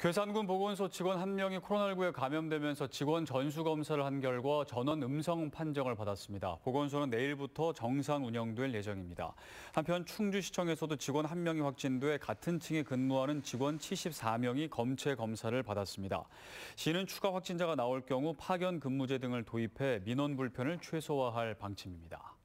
괴산군 보건소 직원 한 명이 코로나19에 감염되면서 직원 전수 검사를 한 결과 전원 음성 판정을 받았습니다. 보건소는 내일부터 정상 운영될 예정입니다. 한편 충주시청에서도 직원 한 명이 확진돼 같은 층에 근무하는 직원 74명이 검체 검사를 받았습니다. 시는 추가 확진자가 나올 경우 파견 근무제 등을 도입해 민원 불편을 최소화할 방침입니다.